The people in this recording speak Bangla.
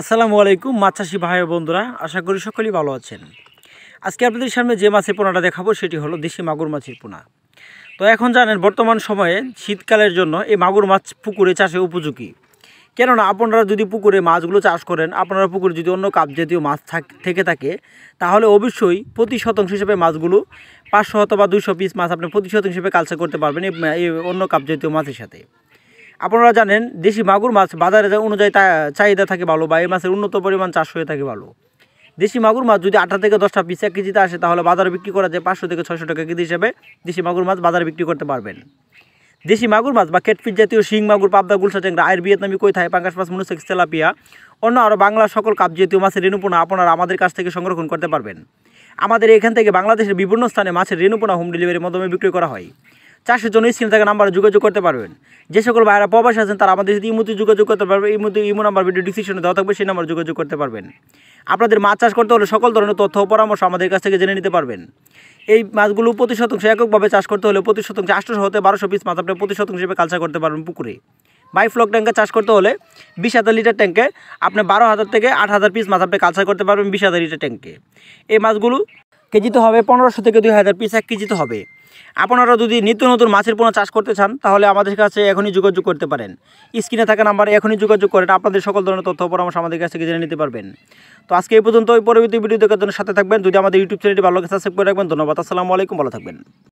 আসসালামু আলাইকুম চাষি ভাই বন্ধুরা আশা করি সকলেই ভালো আছেন আজকে আপনাদের সামনে যে মাছের পোনাটা দেখাবো সেটি হলো দেশি মাগুর মাছের পোনা তো এখন জানেন বর্তমান সময়ে শীতকালের জন্য এই মাগুর মাছ পুকুরে চাষে উপযোগী কেননা আপনারা যদি পুকুরে মাছগুলো চাষ করেন আপনারা পুকুরে যদি অন্য কাপ জাতীয় মাছ থেকে থাকে তাহলে অবশ্যই প্রতি শতাংশ হিসেবে মাছগুলো পাঁচশো অথবা দুশো পিস মাছ আপনি প্রতি শতাংশ হিসেবে কালচার করতে পারবেন এই অন্য কাপ জাতীয় মাছের সাথে আপনারা জানেন দেশি মাগুর মাছ বাজারে অনুযায়ী চাহিদা থাকে ভালো বা এই মাছের উন্নত পরিমাণ চাষ হয়ে থাকে ভালো দেশি মাগুর মাছ যদি আটটা থেকে দশটা পিস এক কেজিতে আসে তাহলে বাজারে বিক্রি করা যায় পাঁচশো থেকে ছয়শো টাকা কেজি হিসাবে দেশি মাগুর মাছ বাজারে বিক্রি করতে পারবেন দেশি মাগুর মাছ বা কেটফিট জাতীয় শিং মাগুর পাবদা গুলশা চেংরা আয়ের বিয়েতনামি কই থাকে পাঙ্কাশ মাছ মনুসেক্স সেলাপিয়া অন্য আরও বাংলা সকল কাপ জাতীয় মাছের রেণুপোনা আপনারা আমাদের কাছ থেকে সংরক্ষণ করতে পারবেন আমাদের এখান থেকে বাংলাদেশের বিভিন্ন স্থানে মাছের রেণুপোনা হোম ডেলিভারির মাধ্যমে বিক্রি করা হয় চাষের জন্য স্ক্রিনে থাকা নাম্বারে যোগাযোগ করতে পারবেন যে সকল ভাইরা প্রবাস আছেন তারা আমাদের সাথে ইমুতে যোগাযোগ করতে পারবেন ইমুতে ইমো নাম্বার ভিডিও ডিসক্রিপশনে দেওয়া থাকবে সেই নাম্বার যোগাযোগ করতে পারবেন আপনাদের মাছ চাষ করতে হলে সকল ধরনের তথ্য পরামর্শ আমাদের কাছ থেকে জেনে নিতে পারবেন এই মাছগুলো প্রতি শতাংশ এককভাবে চাষ করতে হলে প্রতি শতাংশ আষ্টশো হতে বারোশো পিস মাছ আপনি প্রতি শতাংশ হিসেবে কালচার করতে পারবেন পুকুরে বাই ফ্লক ট্যাঙ্কে চাষ করতে হলে বিশ হাজার লিটার ট্যাঙ্কে আপনি বারো হাজার থেকে আট হাজার পিস মাছ আপনি কালচার করতে পারবেন বিশ হাজার লিটার ট্যাঙ্কে এই মাছগুলো কেজিতে হবে পনেরোশো থেকে দুই হাজার পিস এক কেজিতে হবে আপনারা যদি নিত্য নতুন মাছের পোনা চাষ করতে চান তাহলে আমাদের কাছে এখনই যোগাযোগ করতে পারেন স্ক্রিনে থাকা নাম্বারে এখনই যোগাযোগ করেন আপনাদের সকল ধরনের তথ্য পরামর্শ আমাদের কাছ থেকে জেনে নিতে পারবেন তো আজকে এই পর্যন্ত ওই পরবর্তী ভিডিও দেখার জন্য সাথে থাকবেন যদি আমাদের ইউটিউব চ্যানেলটি ভালো লাগে সাবস্ক্রাইব করে রাখবেন ধন্যবাদ আসসালামু আলাইকুম ভালো থাকবেন